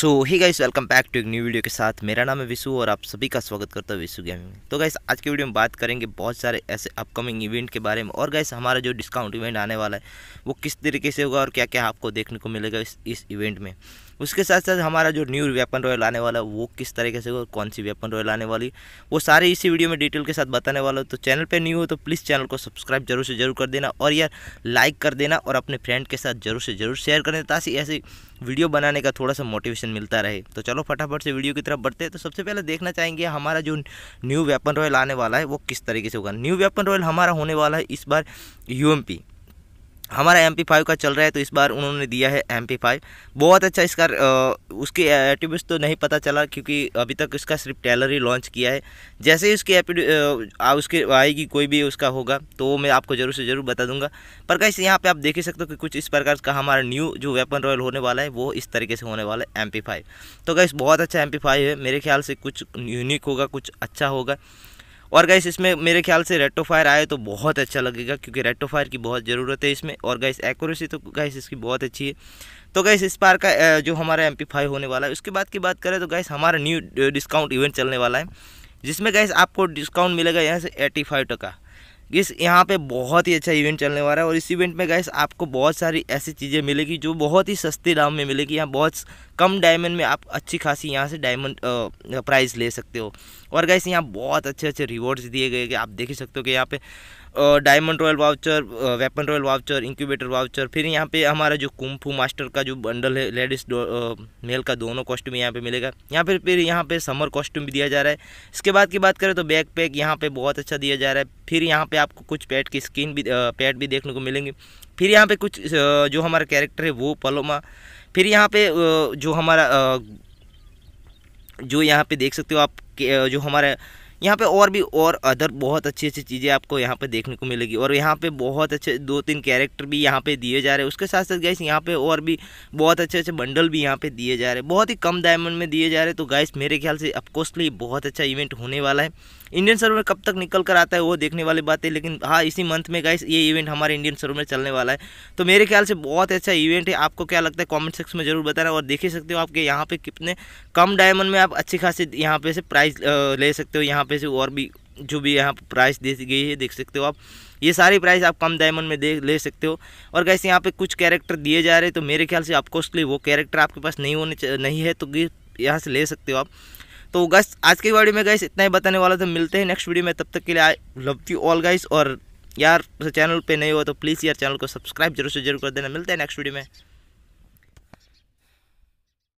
so hi guys welcome back to एक new video के साथ मेरा नाम है विशु और आप सभी का स्वागत करता हूँ विशु गेमिंग तो गाइस आज के वीडियो में बात करेंगे बहुत सारे ऐसे अपकमिंग इवेंट के बारे में और गाइस हमारा जो डिस्काउंट इवेंट आने वाला है वो किस तरीके से होगा और क्या क्या आपको देखने को मिलेगा इस इस इवेंट में उसके साथ साथ हमारा जो न्यू वेपन रॉयल आने वाला है वो किस तरीके से और कौन सी वेपन रॉयल आने वाली वो सारे इसी वीडियो में डिटेल के साथ बताने वाला हूँ तो चैनल पर न्यू हो तो प्लीज़ चैनल को सब्सक्राइब जरूर से जरूर कर देना और यार लाइक कर देना और अपने फ्रेंड के साथ जरूर से जरूर शेयर कर देना ताकि ऐसी वीडियो बनाने का थोड़ा सा मोटिवेशन मिलता रहे तो चलो फटाफट से वीडियो की तरफ बढ़ते हैं तो सबसे पहले देखना चाहेंगे हमारा जो न्यू वेपन रॉयल आने वाला है वो किस तरीके से होगा न्यू वेपन रॉयल हमारा होने वाला है इस बार यूएमपी हमारा एम पी फाइव का चल रहा है तो इस बार उन्होंने दिया है एम पी फाइव बहुत अच्छा इसका उसके एटीब्यूट तो नहीं पता चला क्योंकि अभी तक इसका सिर्फ टेलर ही लॉन्च किया है जैसे ही उसकी आ, उसके आएगी कोई भी उसका होगा तो मैं आपको ज़रूर से ज़रूर बता दूंगा पर कैसे यहाँ पे आप देख ही सकते हो कि कुछ इस प्रकार का हमारा न्यू जो वेपन रॉयल होने वाला है वो इस तरीके से होने वाला है एम पी फाइव तो कैसे बहुत अच्छा एम पी फाइव है मेरे ख्याल से कुछ यूनिक होगा कुछ अच्छा होगा और गाइस इसमें मेरे ख्याल से रेटोफायर आए तो बहुत अच्छा लगेगा क्योंकि रेटोफायर की बहुत ज़रूरत है इसमें और गाइस एक्यूरेसी तो गाइस इसकी बहुत अच्छी है तो गाइस इस बार का जो हमारा एम होने वाला है उसके बाद की बात करें तो गाइस हमारा न्यू डिस्काउंट इवेंट चलने वाला है जिसमें गाइस आपको डिस्काउंट मिलेगा यहाँ से एटी फाइव टका इस यहाँ पे बहुत ही अच्छा इवेंट चलने वाला है और इस इवेंट में गैस आपको बहुत सारी ऐसी चीज़ें मिलेगी जो बहुत ही सस्ते दाम में मिलेगी यहाँ बहुत कम डायमंड में आप अच्छी खासी यहाँ से डायमंड प्राइस ले सकते हो और गैस यहाँ बहुत अच्छे अच्छे रिवॉर्ड्स दिए गए कि आप देख ही सकते हो कि यहाँ पर diamond royale voucher weapon royale voucher incubator voucher फिर यहाँ पे हमारा जो कुम्फू मास्टर का जो बंडल है लेडीज मेल का दोनों कॉस्ट्यूम यहाँ पे मिलेगा यहाँ पे फिर यहाँ पे समर कॉस्ट्यूम भी दिया जा रहा है इसके बाद की बात करें तो बैक पैक यहाँ पर बहुत अच्छा दिया जा रहा है फिर यहाँ पर आपको कुछ पैट की स्किन भी पैट भी देखने को मिलेंगे फिर यहाँ पर कुछ जो हमारा कैरेक्टर है वो पलोमा फिर यहाँ पर जो हमारा जो यहाँ पे देख सकते हो आप जो हमारा यहाँ पे और भी और अदर बहुत अच्छी अच्छी चीज़ें आपको यहाँ पे देखने को मिलेगी और यहाँ पे बहुत अच्छे दो तीन कैरेक्टर भी यहाँ पे दिए जा रहे हैं उसके साथ साथ गैस यहाँ पे और भी बहुत अच्छे अच्छे बंडल भी यहाँ पे दिए जा रहे हैं बहुत ही कम डायमंड में दिए जा रहे तो गैस मेरे ख्याल से अफकोर्सली बहुत अच्छा इवेंट होने वाला है इंडियन सर्वर कब तक निकल कर आता है वो देखने वाली बात है लेकिन हाँ इसी मंथ में गाइस ये इवेंट हमारे इंडियन सर्वर में चलने वाला है तो मेरे ख्याल से बहुत अच्छा इवेंट है आपको क्या लगता है कॉमेंट सेक्शन में जरूर बताना और देख ही सकते हो आपके यहाँ पे कितने कम डायमंड में आप अच्छी खासी यहाँ पे से प्राइज ले सकते हो यहाँ पे से और भी जो भी यहाँ प्राइस दी गई है देख सकते हो आप ये सारी प्राइस आप कम डायमंड में दे ले सकते हो और कैसे यहाँ पे कुछ कैरेक्टर दिए जा रहे हैं तो मेरे ख्याल से आप कॉस्टली वो कैरेक्टर आपके पास नहीं होने नहीं है तो यहाँ से ले सकते हो आप तो गैस आज के वीडियो में गैस इतना ही बताने वाला था मिलते हैं नेक्स्ट वीडियो में तब तक के लिए I love you all guys और यार चैनल पर नहीं हो तो प्लीज़ यार चैनल को सब्सक्राइब जरूर से जरूर कर देना मिलते हैं नेक्स्ट वीडियो में